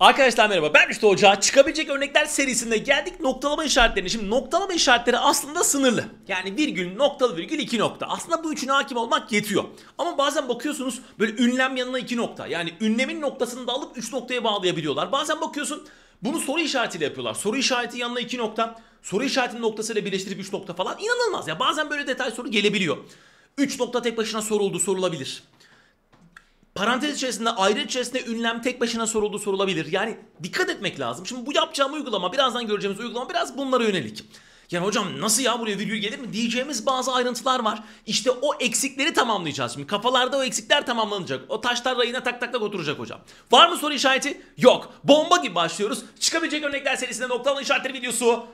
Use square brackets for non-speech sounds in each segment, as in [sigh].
Arkadaşlar merhaba ben Rüştü Hoca. Çıkabilecek örnekler serisinde geldik noktalama işaretlerine. Şimdi noktalama işaretleri aslında sınırlı. Yani virgül, noktalı virgül, iki nokta. Aslında bu üçüne hakim olmak yetiyor. Ama bazen bakıyorsunuz böyle ünlem yanına iki nokta. Yani ünlemin noktasını da alıp üç noktaya bağlayabiliyorlar. Bazen bakıyorsun bunu soru işaretiyle yapıyorlar. Soru işareti yanına iki nokta. Soru işaretinin noktasıyla birleştirip üç nokta falan. İnanılmaz ya bazen böyle detay soru gelebiliyor. Üç nokta tek başına soruldu sorulabilir parantez içerisinde ayrı içerisinde ünlem tek başına soruldu sorulabilir. Yani dikkat etmek lazım. Şimdi bu yapacağım uygulama birazdan göreceğimiz uygulama biraz bunlara yönelik. Yani hocam nasıl ya buraya virgül gelir mi diyeceğimiz bazı ayrıntılar var. İşte o eksikleri tamamlayacağız şimdi. Kafalarda o eksikler tamamlanacak. O taşlar rayına tak tak tak oturacak hocam. Var mı soru işareti? Yok. Bomba gibi başlıyoruz. Çıkabilecek örnekler serisinde noktalama işaretleri videosu.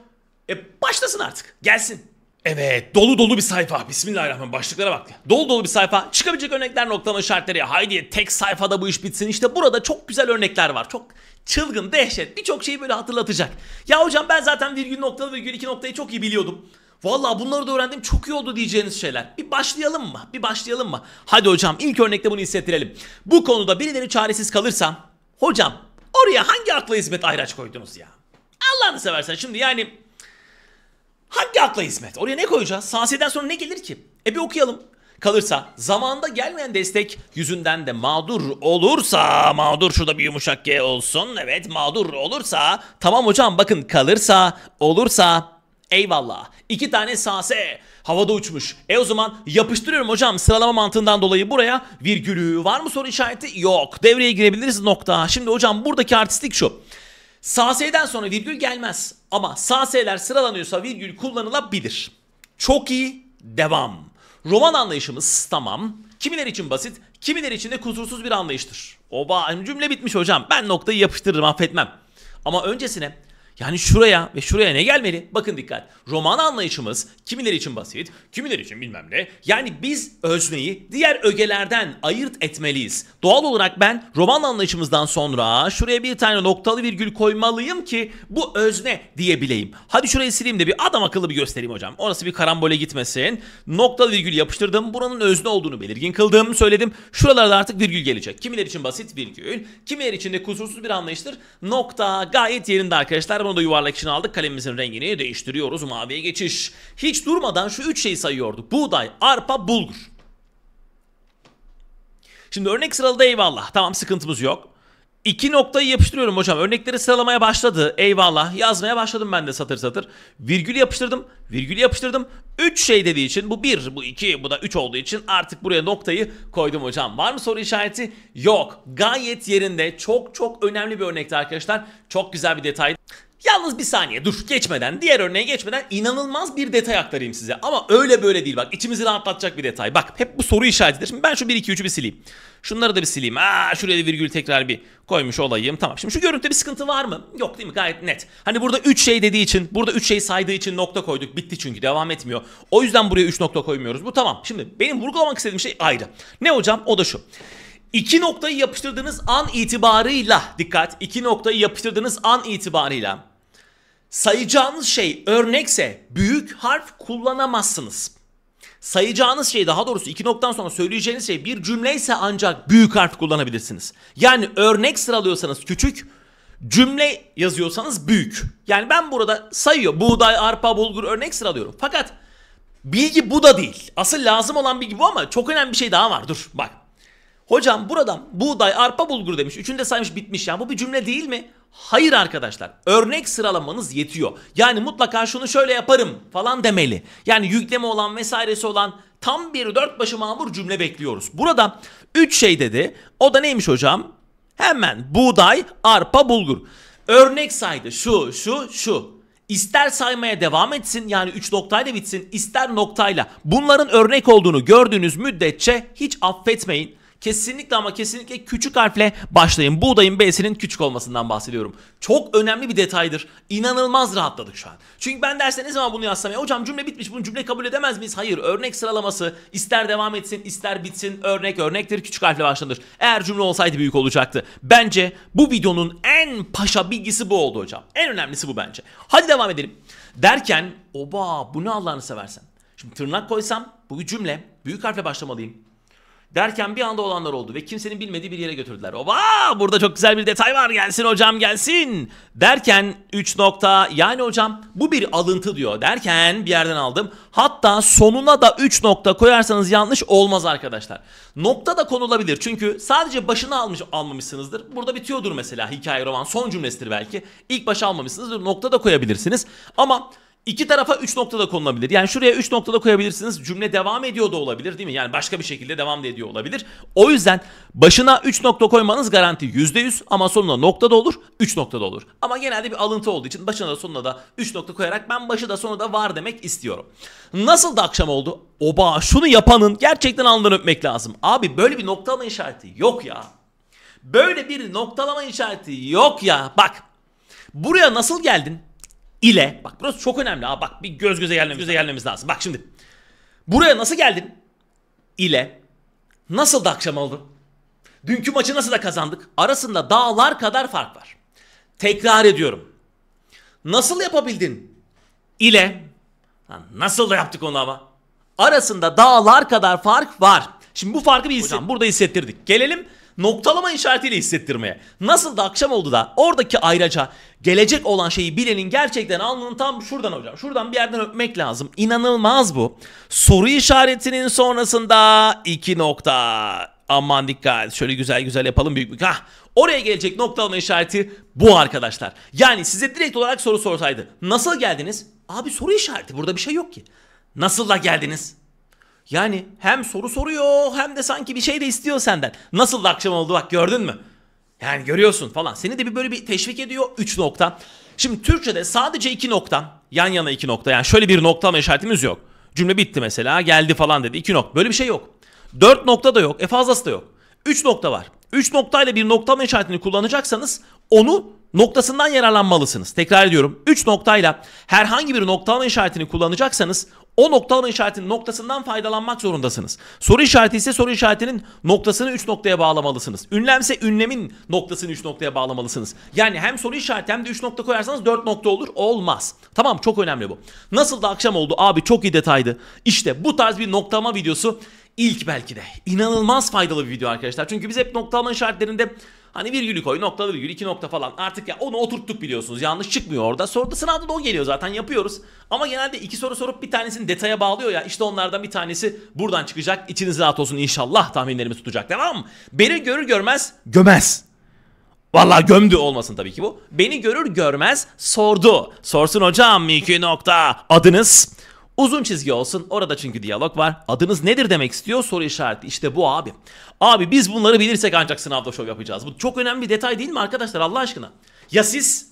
E başlasın artık. Gelsin. Evet dolu dolu bir sayfa. Bismillahirrahmanirrahim başlıklara bak. Dolu dolu bir sayfa. Çıkabilecek örnekler noktalama işaretleri. Haydi tek sayfada bu iş bitsin. İşte burada çok güzel örnekler var. Çok çılgın, dehşet. Birçok şeyi böyle hatırlatacak. Ya hocam ben zaten virgül noktalı virgül iki noktayı çok iyi biliyordum. vallahi bunları da öğrendim çok iyi oldu diyeceğiniz şeyler. Bir başlayalım mı? Bir başlayalım mı? Hadi hocam ilk örnekte bunu hissettirelim. Bu konuda birileri çaresiz kalırsa hocam oraya hangi akla hizmet ayraç koydunuz ya? Allah'ını seversen şimdi yani Hangi akla hizmet? Oraya ne koyacağız? Sansiye'den sonra ne gelir ki? E bir okuyalım. Kalırsa zamanda gelmeyen destek yüzünden de mağdur olursa mağdur şurada bir yumuşak G olsun. Evet mağdur olursa tamam hocam bakın kalırsa olursa eyvallah. İki tane sase havada uçmuş. E o zaman yapıştırıyorum hocam sıralama mantığından dolayı buraya virgülü var mı soru işareti? Yok. Devreye girebiliriz nokta. Şimdi hocam buradaki artistik şu. SASE'den sonra virgül gelmez ama SASE'ler sıralanıyorsa virgül kullanılabilir. Çok iyi, devam. Roman anlayışımız tamam. Kimiler için basit, kimiler için de kusursuz bir anlayıştır. Oba cümle bitmiş hocam. Ben noktayı yapıştırırım affetmem. Ama öncesine yani şuraya ve şuraya ne gelmeli? Bakın dikkat. Roman anlayışımız kimileri için basit, kimileri için bilmem ne. Yani biz özneyi diğer ögelerden ayırt etmeliyiz. Doğal olarak ben roman anlayışımızdan sonra şuraya bir tane noktalı virgül koymalıyım ki bu özne diyebileyim. Hadi şurayı sileyim de bir adam akıllı bir göstereyim hocam. Orası bir karambole gitmesin. Noktalı virgül yapıştırdım. Buranın özne olduğunu belirgin kıldım, söyledim. Şuralarda artık virgül gelecek. Kimileri için basit virgül, kimileri için de kusursuz bir anlayıştır. Nokta gayet yerinde arkadaşlar. Onu yuvarlak için aldık. Kalemimizin rengini değiştiriyoruz. Maviye geçiş. Hiç durmadan şu üç şeyi sayıyorduk. Buğday, arpa, bulgur. Şimdi örnek sıraladı eyvallah. Tamam sıkıntımız yok. İki noktayı yapıştırıyorum hocam. Örnekleri sıralamaya başladı. Eyvallah. Yazmaya başladım ben de satır satır. Virgül yapıştırdım. Virgül yapıştırdım. Üç şey dediği için bu bir, bu iki, bu da üç olduğu için artık buraya noktayı koydum hocam. Var mı soru işareti? Yok. Gayet yerinde. Çok çok önemli bir örnekti arkadaşlar. Çok güzel bir detay. Yalnız bir saniye dur geçmeden diğer örneğe geçmeden inanılmaz bir detay aktarayım size. Ama öyle böyle değil bak içimizi rahatlatacak bir detay. Bak hep bu soru işaretidir. Şimdi ben şu 1 2 3'ü bir sileyim. Şunları da bir sileyim. Aa şuraya da virgül tekrar bir koymuş olayım. Tamam. Şimdi şu görüntüde bir sıkıntı var mı? Yok değil mi? Gayet net. Hani burada 3 şey dediği için, burada 3 şey saydığı için nokta koyduk. Bitti çünkü devam etmiyor. O yüzden buraya 3 nokta koymuyoruz. Bu tamam. Şimdi benim vurgulamak istediğim şey ayrı. Ne hocam? O da şu. İki noktayı yapıştırdığınız an itibarıyla dikkat. iki noktayı yapıştırdığınız an itibarıyla Sayacağınız şey örnekse büyük harf kullanamazsınız. Sayacağınız şey daha doğrusu iki noktadan sonra söyleyeceğiniz şey bir cümleyse ancak büyük harf kullanabilirsiniz. Yani örnek sıralıyorsanız küçük, cümle yazıyorsanız büyük. Yani ben burada sayıyor buğday, arpa, bulgur örnek sıralıyorum. Fakat bilgi bu da değil. Asıl lazım olan bilgi bu ama çok önemli bir şey daha var. Dur bak. Hocam buradan buğday, arpa, bulgur demiş. Üçünü de saymış bitmiş Yani bu bir cümle değil mi? Hayır arkadaşlar örnek sıralamanız yetiyor. Yani mutlaka şunu şöyle yaparım falan demeli. Yani yükleme olan vesairesi olan tam bir dört başı mamur cümle bekliyoruz. Burada üç şey dedi. O da neymiş hocam? Hemen buğday, arpa, bulgur. Örnek saydı şu, şu, şu. İster saymaya devam etsin yani 3 noktayla bitsin ister noktayla bunların örnek olduğunu gördüğünüz müddetçe hiç affetmeyin. Kesinlikle ama kesinlikle küçük harfle başlayın. Buğdayın B'sinin küçük olmasından bahsediyorum. Çok önemli bir detaydır. İnanılmaz rahatladık şu an. Çünkü ben derse ne zaman bunu yazsam ya e hocam cümle bitmiş bunu cümle kabul edemez miyiz? Hayır örnek sıralaması ister devam etsin ister bitsin örnek örnektir küçük harfle başlanır. Eğer cümle olsaydı büyük olacaktı. Bence bu videonun en paşa bilgisi bu oldu hocam. En önemlisi bu bence. Hadi devam edelim. Derken oba bu ne Allah'ını seversen. Şimdi tırnak koysam bu cümle büyük harfle başlamalıyım. Derken bir anda olanlar oldu ve kimsenin bilmediği bir yere götürdüler. Oba burada çok güzel bir detay var gelsin hocam gelsin. Derken 3 nokta yani hocam bu bir alıntı diyor derken bir yerden aldım. Hatta sonuna da 3 nokta koyarsanız yanlış olmaz arkadaşlar. Nokta da konulabilir çünkü sadece başını almış almamışsınızdır. Burada bitiyordur mesela hikaye roman son cümlesidir belki. İlk baş almamışsınızdır nokta da koyabilirsiniz. Ama İki tarafa 3 noktada konulabilir. Yani şuraya 3 noktada koyabilirsiniz. Cümle devam ediyor da olabilir değil mi? Yani başka bir şekilde devam da ediyor olabilir. O yüzden başına 3 nokta koymanız garanti %100 ama sonuna nokta da olur, 3 nokta da olur. Ama genelde bir alıntı olduğu için başına da sonuna da 3 nokta koyarak ben başı da sonu da var demek istiyorum. Nasıl da akşam oldu? Oba şunu yapanın gerçekten alnından öpmek lazım. Abi böyle bir noktalama işareti yok ya. Böyle bir noktalama işareti yok ya. Bak buraya nasıl geldin? ile bak burası çok önemli ha bak bir göz göze gelmemiz, göze gelmemiz lazım. Bak şimdi buraya nasıl geldin ile nasıl da akşam oldu? Dünkü maçı nasıl da kazandık? Arasında dağlar kadar fark var. Tekrar ediyorum. Nasıl yapabildin ile nasıl da yaptık onu ama arasında dağlar kadar fark var. Şimdi bu farkı bir hisset. Hocam burada hissettirdik. Gelelim noktalama işaretiyle hissettirmeye. Nasıl da akşam oldu da oradaki ayraca gelecek olan şeyi bilenin gerçekten alnının tam şuradan hocam. Şuradan bir yerden öpmek lazım. İnanılmaz bu. Soru işaretinin sonrasında iki nokta. Aman dikkat. Şöyle güzel güzel yapalım büyük büyük. Hah. Oraya gelecek noktalama işareti bu arkadaşlar. Yani size direkt olarak soru sorsaydı. Nasıl geldiniz? Abi soru işareti. Burada bir şey yok ki. Nasıl da geldiniz? Yani hem soru soruyor hem de sanki bir şey de istiyor senden. Nasıl da akşam oldu bak gördün mü? Yani görüyorsun falan. Seni de bir böyle bir teşvik ediyor 3 nokta. Şimdi Türkçe'de sadece 2 nokta. Yan yana 2 nokta. Yani şöyle bir noktalama işaretimiz yok. Cümle bitti mesela geldi falan dedi 2 nokta. Böyle bir şey yok. 4 nokta da yok. E fazlası da yok. 3 nokta var. 3 noktayla bir noktalama işaretini kullanacaksanız onu noktasından yararlanmalısınız. Tekrar ediyorum. 3 noktayla herhangi bir noktalama işaretini kullanacaksanız o noktalama işaretinin noktasından faydalanmak zorundasınız. Soru işareti ise soru işaretinin noktasını 3 noktaya bağlamalısınız. Ünlem ise ünlemin noktasını 3 noktaya bağlamalısınız. Yani hem soru işareti hem de 3 nokta koyarsanız 4 nokta olur. Olmaz. Tamam çok önemli bu. Nasıl da akşam oldu abi çok iyi detaydı. İşte bu tarz bir noktama videosu ilk belki de inanılmaz faydalı bir video arkadaşlar. Çünkü biz hep noktalama işaretlerinde hani virgülü koy nokta virgül iki nokta falan artık ya onu oturttuk biliyorsunuz yanlış çıkmıyor orada. Soruda sınavda da o geliyor zaten yapıyoruz. Ama genelde iki soru sorup bir tanesini detaya bağlıyor ya işte onlardan bir tanesi buradan çıkacak. İçiniz rahat olsun inşallah tahminlerimi tutacak devam mı? Beni görür görmez gömez. Valla gömdü olmasın tabii ki bu. Beni görür görmez sordu. Sorsun hocam iki nokta adınız Uzun çizgi olsun orada çünkü diyalog var. Adınız nedir demek istiyor soru işareti. İşte bu abi. Abi biz bunları bilirsek ancak sınavda şov yapacağız. Bu çok önemli bir detay değil mi arkadaşlar Allah aşkına? Ya siz?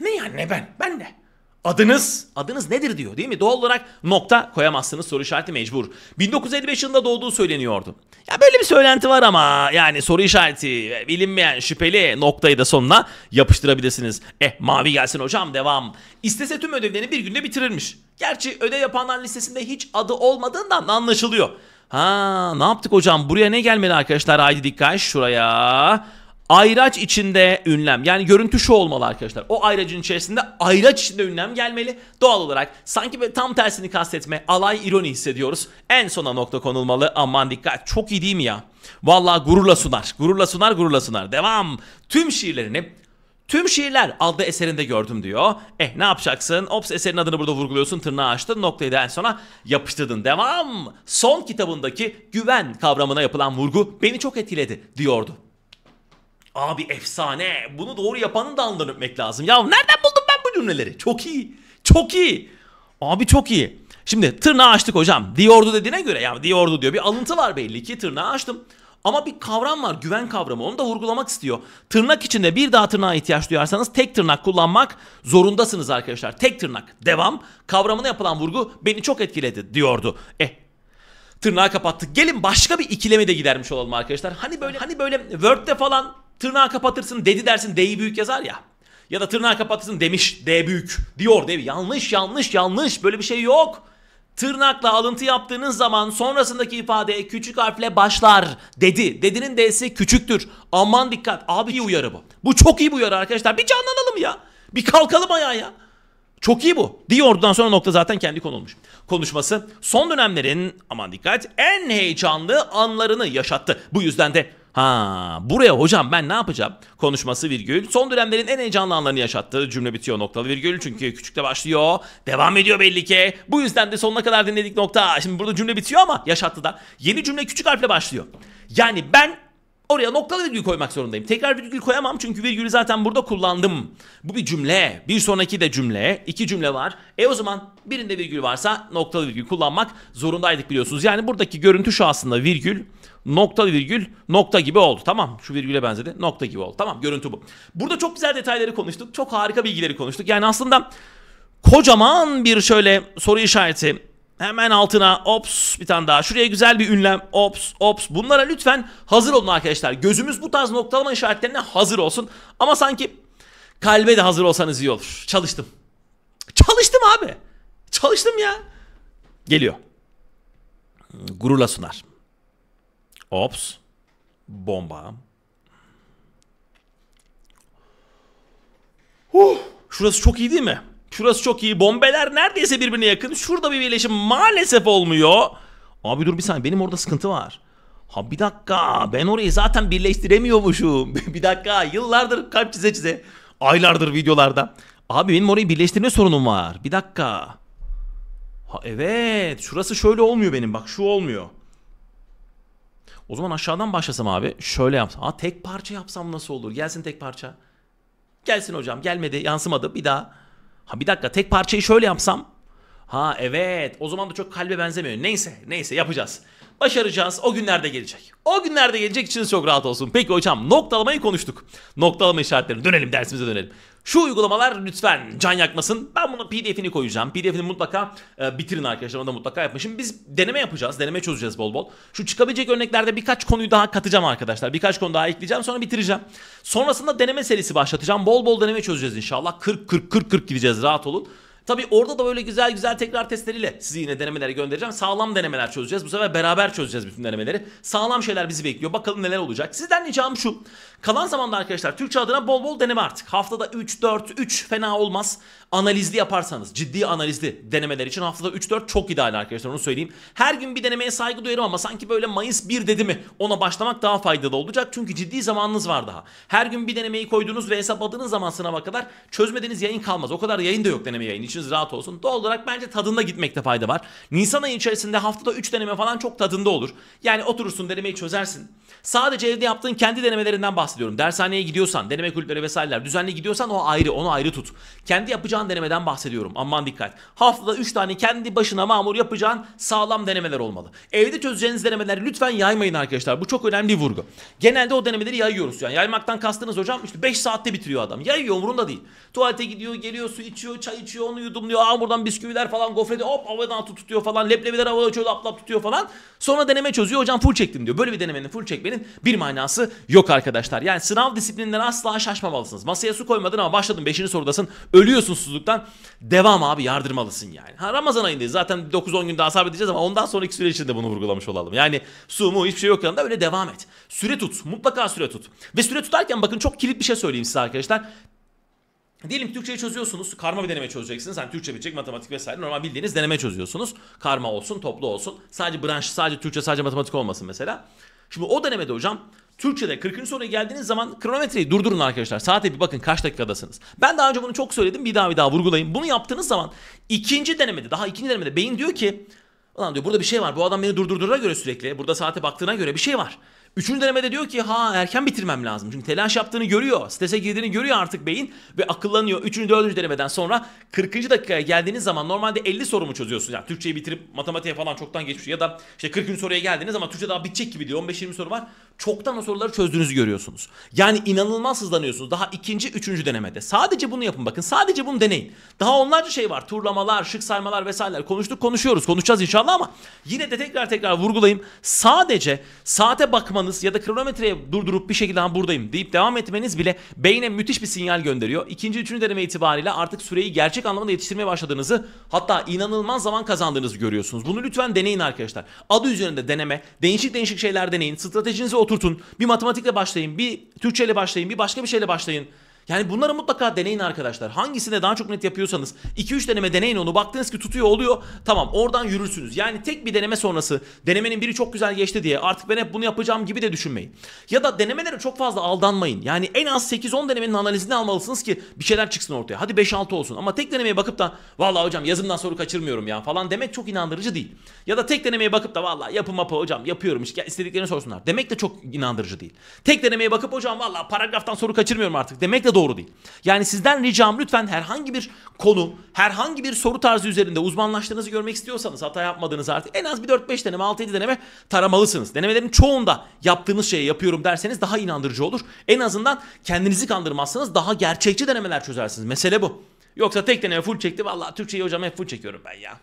Ne yani ne ben? Ben ne? Adınız, adınız nedir diyor değil mi? Doğal olarak nokta koyamazsınız soru işareti mecbur. 1955 yılında doğduğu söyleniyordu. Ya böyle bir söylenti var ama yani soru işareti e, bilinmeyen şüpheli noktayı da sonuna yapıştırabilirsiniz. Eh mavi gelsin hocam devam. İstese tüm ödevlerini bir günde bitirirmiş. Gerçi ödev yapanlar listesinde hiç adı olmadığından anlaşılıyor. Ha ne yaptık hocam buraya ne gelmedi arkadaşlar haydi dikkat şuraya. Ayraç içinde ünlem. Yani görüntü şu olmalı arkadaşlar. O ayracın içerisinde ayraç içinde ünlem gelmeli. Doğal olarak sanki böyle tam tersini kastetme, alay ironi hissediyoruz. En sona nokta konulmalı. Aman dikkat. Çok iyi değil mi ya? Vallahi gururla sunar. Gururla sunar, gururla sunar. Devam. Tüm şiirlerini Tüm şiirler adlı eserinde gördüm diyor. Eh ne yapacaksın? Ops eserin adını burada vurguluyorsun. Tırnağı açtın. Noktayı da en sona yapıştırdın. Devam. Son kitabındaki güven kavramına yapılan vurgu beni çok etkiledi diyordu. Abi efsane. Bunu doğru yapanın da anlamını öpmek lazım. Ya nereden buldum ben bu cümleleri? Çok iyi. Çok iyi. Abi çok iyi. Şimdi tırnağı açtık hocam. Diyordu dediğine göre yani diyordu diyor. Bir alıntı var belli ki tırnağı açtım. Ama bir kavram var güven kavramı onu da vurgulamak istiyor. Tırnak içinde bir daha tırnağa ihtiyaç duyarsanız tek tırnak kullanmak zorundasınız arkadaşlar. Tek tırnak devam kavramına yapılan vurgu beni çok etkiledi diyordu. E. tırnağı kapattık. Gelin başka bir ikileme de gidermiş olalım arkadaşlar. Hani böyle hani böyle Word'de falan Tırnağı kapatırsın dedi dersin D'yi büyük yazar ya. Ya da tırnağı kapatırsın demiş D büyük diyor devi. Yanlış yanlış yanlış böyle bir şey yok. Tırnakla alıntı yaptığınız zaman sonrasındaki ifade küçük harfle başlar dedi. Dedinin D'si küçüktür. Aman dikkat abi iyi uyarı bu. Bu çok iyi bir uyarı arkadaşlar. Bir canlanalım ya. Bir kalkalım ayağa ya. Çok iyi bu. Diyor'dan sonra nokta zaten kendi konulmuş. Konuşması son dönemlerin aman dikkat en heyecanlı anlarını yaşattı. Bu yüzden de Ha buraya hocam ben ne yapacağım? Konuşması virgül. Son dönemlerin en heyecanlı anlarını yaşattığı cümle bitiyor noktalı virgül. Çünkü küçükle başlıyor. Devam ediyor belli ki. Bu yüzden de sonuna kadar dinledik nokta. Şimdi burada cümle bitiyor ama yaşattı da. Yeni cümle küçük harfle başlıyor. Yani ben Oraya noktalı virgül koymak zorundayım. Tekrar virgül koyamam çünkü virgülü zaten burada kullandım. Bu bir cümle. Bir sonraki de cümle. iki cümle var. E o zaman birinde virgül varsa noktalı virgül kullanmak zorundaydık biliyorsunuz. Yani buradaki görüntü şu aslında virgül nokta virgül nokta gibi oldu. Tamam şu virgüle benzedi nokta gibi oldu. Tamam görüntü bu. Burada çok güzel detayları konuştuk. Çok harika bilgileri konuştuk. Yani aslında kocaman bir şöyle soru işareti Hemen altına ops bir tane daha. Şuraya güzel bir ünlem ops ops. Bunlara lütfen hazır olun arkadaşlar. Gözümüz bu tarz noktalama işaretlerine hazır olsun. Ama sanki kalbe de hazır olsanız iyi olur. Çalıştım. Çalıştım abi. Çalıştım ya. Geliyor. Gururla sunar. Ops. Bomba. Huh. Şurası çok iyi değil mi? Şurası çok iyi. Bombeler neredeyse birbirine yakın. Şurada bir birleşim maalesef olmuyor. Abi dur bir saniye. Benim orada sıkıntı var. Ha bir dakika. Ben orayı zaten birleştiremiyormuşum. [laughs] bir dakika. Yıllardır kalp çize çize. Aylardır videolarda. Abi benim orayı birleştirme sorunum var. Bir dakika. Ha evet. Şurası şöyle olmuyor benim. Bak şu olmuyor. O zaman aşağıdan başlasam abi şöyle yapsam. Ha tek parça yapsam nasıl olur? Gelsin tek parça. Gelsin hocam gelmedi yansımadı bir daha. Ha bir dakika tek parçayı şöyle yapsam. Ha evet o zaman da çok kalbe benzemiyor. Neyse neyse yapacağız. Başaracağız o günlerde gelecek. O günlerde gelecek için çok rahat olsun. Peki hocam noktalamayı konuştuk. Noktalama işaretlerini dönelim dersimize dönelim. Şu uygulamalar lütfen can yakmasın. Ben bunun pdf'ini koyacağım. Pdf'ini mutlaka e, bitirin arkadaşlar. Onu da mutlaka yapın. Şimdi biz deneme yapacağız. Deneme çözeceğiz bol bol. Şu çıkabilecek örneklerde birkaç konuyu daha katacağım arkadaşlar. Birkaç konu daha ekleyeceğim. Sonra bitireceğim. Sonrasında deneme serisi başlatacağım. Bol bol deneme çözeceğiz inşallah. 40-40-40-40 gideceğiz. Rahat olun. Tabi orada da böyle güzel güzel tekrar testleriyle sizi yine denemeleri göndereceğim. Sağlam denemeler çözeceğiz. Bu sefer beraber çözeceğiz bütün denemeleri. Sağlam şeyler bizi bekliyor. Bakalım neler olacak. Sizden ricam şu. Kalan zamanda arkadaşlar Türkçe adına bol bol deneme artık. Haftada 3, 4, 3 fena olmaz. Analizli yaparsanız ciddi analizli denemeler için haftada 3-4 çok ideal arkadaşlar onu söyleyeyim. Her gün bir denemeye saygı duyarım ama sanki böyle Mayıs 1 dedi mi ona başlamak daha faydalı olacak. Çünkü ciddi zamanınız var daha. Her gün bir denemeyi koyduğunuz ve hesapladığınız zaman sınava kadar çözmediğiniz yayın kalmaz. O kadar yayın da yok deneme yayını içiniz rahat olsun. Doğal olarak bence tadında gitmekte fayda var. Nisan ayı içerisinde haftada 3 deneme falan çok tadında olur. Yani oturursun denemeyi çözersin. Sadece evde yaptığın kendi denemelerinden bahsediyorum. Dershaneye gidiyorsan, deneme kulüpleri vesaireler düzenli gidiyorsan o ayrı, onu ayrı tut. Kendi yapacağın denemeden bahsediyorum. Aman dikkat. Haftada 3 tane kendi başına mamur yapacağın sağlam denemeler olmalı. Evde çözeceğiniz denemeler lütfen yaymayın arkadaşlar. Bu çok önemli bir vurgu. Genelde o denemeleri yayıyoruz. Yani yaymaktan kastınız hocam işte 5 saatte bitiriyor adam. Yayıyor umurunda değil. Tuvalete gidiyor, geliyor, su içiyor, çay içiyor, onu yudumluyor. Aa buradan bisküviler falan gofreti hop havadan tutuyor falan. Leblebiler havada uçuyor lap lap tutuyor falan. Sonra deneme çözüyor. Hocam full çektim diyor. Böyle bir denemenin full çekmenin bir manası yok arkadaşlar. Yani sınav disiplininden asla şaşmamalısınız. Masaya su koymadın ama başladın 5. sorudasın. Ölüyorsun susuzluktan. Devam abi yardırmalısın yani. Ha, Ramazan ayındayız. Zaten 9-10 gün daha edeceğiz ama ondan sonraki süre içinde bunu vurgulamış olalım. Yani su mu hiçbir şey yok yanında öyle devam et. Süre tut. Mutlaka süre tut. Ve süre tutarken bakın çok kilit bir şey söyleyeyim size arkadaşlar. Diyelim ki Türkçeyi çözüyorsunuz. Karma bir deneme çözeceksiniz. Hani Türkçe bilecek, matematik vesaire. Normal bildiğiniz deneme çözüyorsunuz. Karma olsun, toplu olsun. Sadece branş, sadece Türkçe, sadece matematik olmasın mesela. Şimdi o denemede hocam Türkçe'de 40. soruya geldiğiniz zaman kronometreyi durdurun arkadaşlar. Saate bir bakın kaç dakikadasınız. Ben daha önce bunu çok söyledim. Bir daha bir daha vurgulayayım. Bunu yaptığınız zaman ikinci denemede, daha ikinci denemede beyin diyor ki Ulan diyor burada bir şey var. Bu adam beni durdurduğuna göre sürekli. Burada saate baktığına göre bir şey var. Üçüncü denemede diyor ki ha erken bitirmem lazım. Çünkü telaş yaptığını görüyor. Strese girdiğini görüyor artık beyin ve akıllanıyor. Üçüncü, dördüncü denemeden sonra 40. dakikaya geldiğiniz zaman normalde 50 sorumu çözüyorsunuz. Yani Türkçeyi bitirip matematiğe falan çoktan geçmiş ya da işte 40. soruya geldiğiniz zaman Türkçe daha bitecek gibi diyor. 15-20 soru var. Çoktan o soruları çözdüğünüzü görüyorsunuz. Yani inanılmaz hızlanıyorsunuz. Daha ikinci, üçüncü denemede. Sadece bunu yapın bakın. Sadece bunu deneyin. Daha onlarca şey var. Turlamalar, şık saymalar vesaireler. Konuştuk, konuşuyoruz. Konuşacağız inşallah ama yine de tekrar tekrar vurgulayayım. Sadece saate bakmanız durmanız ya da kronometreye durdurup bir şekilde ha buradayım deyip devam etmeniz bile beyne müthiş bir sinyal gönderiyor. İkinci, üçüncü deneme itibariyle artık süreyi gerçek anlamda yetiştirmeye başladığınızı hatta inanılmaz zaman kazandığınızı görüyorsunuz. Bunu lütfen deneyin arkadaşlar. Adı üzerinde deneme, değişik değişik şeyler deneyin, stratejinizi oturtun, bir matematikle başlayın, bir Türkçeyle başlayın, bir başka bir şeyle başlayın. Yani bunları mutlaka deneyin arkadaşlar. Hangisinde daha çok net yapıyorsanız 2-3 deneme deneyin onu. Baktınız ki tutuyor oluyor. Tamam oradan yürürsünüz. Yani tek bir deneme sonrası denemenin biri çok güzel geçti diye artık ben hep bunu yapacağım gibi de düşünmeyin. Ya da denemelere çok fazla aldanmayın. Yani en az 8-10 denemenin analizini almalısınız ki bir şeyler çıksın ortaya. Hadi 5-6 olsun ama tek denemeye bakıp da vallahi hocam yazımdan soru kaçırmıyorum ya falan demek çok inandırıcı değil. Ya da tek denemeye bakıp da vallahi yapım mapa hocam yapıyorum işte istediklerini sorsunlar demek de çok inandırıcı değil. Tek denemeye bakıp hocam vallahi paragraftan soru kaçırmıyorum artık demek de kesinlikle doğru değil. Yani sizden ricam lütfen herhangi bir konu, herhangi bir soru tarzı üzerinde uzmanlaştığınızı görmek istiyorsanız hata yapmadığınız artık en az bir 4-5 deneme 6-7 deneme taramalısınız. Denemelerin çoğunda yaptığınız şeyi yapıyorum derseniz daha inandırıcı olur. En azından kendinizi kandırmazsanız daha gerçekçi denemeler çözersiniz. Mesele bu. Yoksa tek deneme full çekti. Vallahi Türkçeyi hocam hep full çekiyorum ben ya.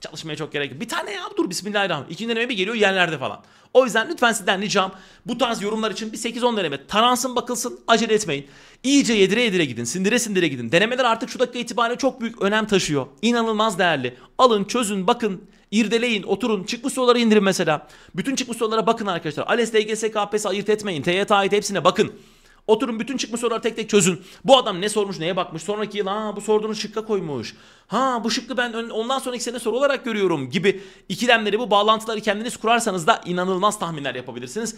Çalışmaya çok gerek yok. Bir tane ya dur bismillahirrahmanirrahim. İkinci deneme bir geliyor yerlerde falan. O yüzden lütfen sizden ricam bu tarz yorumlar için bir 8-10 deneme taransın bakılsın acele etmeyin. İyice yedire yedire gidin sindire sindire gidin. Denemeler artık şu dakika itibariyle çok büyük önem taşıyor. İnanılmaz değerli. Alın çözün bakın irdeleyin, oturun. Çıkmış soruları indirin mesela. Bütün çıkmış sorulara bakın arkadaşlar. ALES, DGS, KPSS ayırt etmeyin. TYT, AYT hepsine bakın. Oturun bütün çıkmış soruları tek tek çözün. Bu adam ne sormuş neye bakmış. Sonraki yıl ha bu sorduğunu şıkka koymuş. Ha bu şıkkı ben ondan sonraki sene soru olarak görüyorum gibi ikilemleri bu bağlantıları kendiniz kurarsanız da inanılmaz tahminler yapabilirsiniz.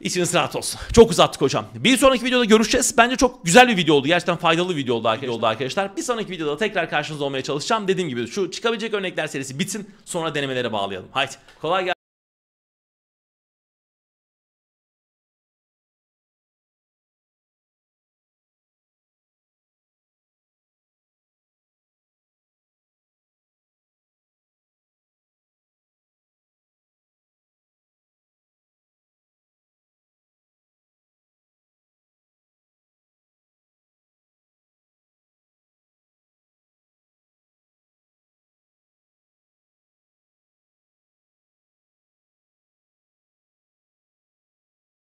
İçiniz rahat olsun. Çok uzattık hocam. Bir sonraki videoda görüşeceğiz. Bence çok güzel bir video oldu. Gerçekten faydalı bir video oldu arkadaşlar. Oldu arkadaşlar. Bir sonraki videoda tekrar karşınızda olmaya çalışacağım. Dediğim gibi şu çıkabilecek örnekler serisi bitsin. Sonra denemelere bağlayalım. Haydi kolay gelsin.